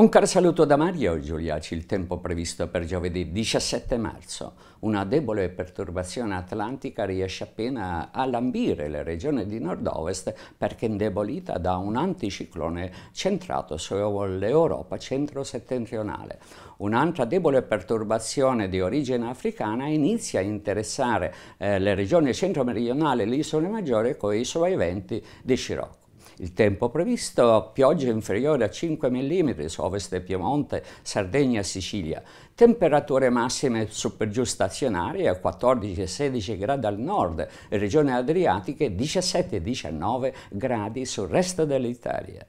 Un caro saluto da Mario Giuliaci, il tempo previsto per giovedì 17 marzo. Una debole perturbazione atlantica riesce appena a lambire le regioni di nord-ovest perché indebolita da un anticiclone centrato sull'Europa centro-settentrionale. Un'altra debole perturbazione di origine africana inizia a interessare eh, le regioni centro-meridionali e l'isola maggiore con i suoi venti di Scirocco. Il tempo previsto, pioggia inferiore a 5 mm su ovest e Piemonte, Sardegna e Sicilia. Temperature massime su per giù stazionarie a 14-16 gradi al nord, regione adriatiche 17-19 gradi sul resto dell'Italia.